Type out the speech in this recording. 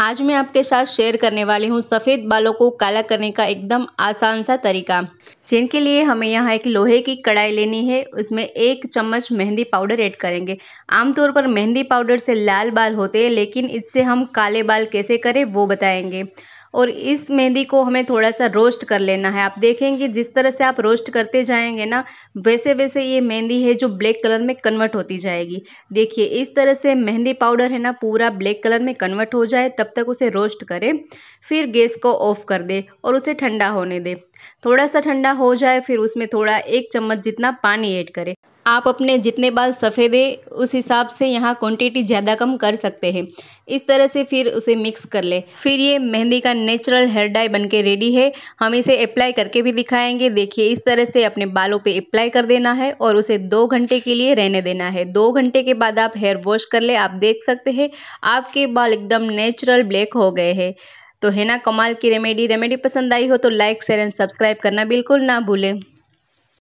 आज मैं आपके साथ शेयर करने वाली हूँ सफ़ेद बालों को काला करने का एकदम आसान सा तरीका जिनके लिए हमें यहाँ एक लोहे की कढ़ाई लेनी है उसमें एक चम्मच मेहंदी पाउडर ऐड करेंगे आमतौर पर मेहंदी पाउडर से लाल बाल होते हैं लेकिन इससे हम काले बाल कैसे करें वो बताएंगे और इस मेहंदी को हमें थोड़ा सा रोस्ट कर लेना है आप देखेंगे जिस तरह से आप रोस्ट करते जाएंगे ना वैसे वैसे ये मेहंदी है जो ब्लैक कलर में कन्वर्ट होती जाएगी देखिए इस तरह से मेहंदी पाउडर है ना पूरा ब्लैक कलर में कन्वर्ट हो जाए तब तक उसे रोस्ट करें फिर गैस को ऑफ कर दे और उसे ठंडा होने दे थोड़ा सा ठंडा हो जाए फिर उसमें थोड़ा एक चम्मच जितना पानी ऐड करें आप अपने जितने बाल सफ़ेद है उस हिसाब से यहाँ क्वांटिटी ज़्यादा कम कर सकते हैं इस तरह से फिर उसे मिक्स कर ले फिर ये मेहंदी का नेचुरल हेयर डाई बन के रेडी है हम इसे अप्लाई करके भी दिखाएंगे देखिए इस तरह से अपने बालों पे अप्लाई कर देना है और उसे दो घंटे के लिए रहने देना है दो घंटे के बाद आप हेयर वॉश कर ले आप देख सकते हैं आपके बाल एकदम नेचुरल ब्लैक हो गए हैं तो है ना कमाल की रेमेडी रेमेडी पसंद आई हो तो लाइक शेयर एंड सब्सक्राइब करना बिल्कुल ना भूलें